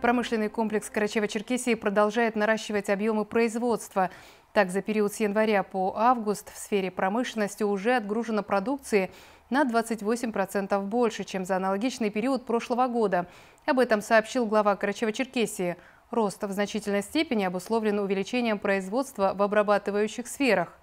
Промышленный комплекс Карачева-Черкесии продолжает наращивать объемы производства. Так, за период с января по август в сфере промышленности уже отгружено продукции на 28% больше, чем за аналогичный период прошлого года. Об этом сообщил глава Карачева-Черкесии. Рост в значительной степени обусловлен увеличением производства в обрабатывающих сферах.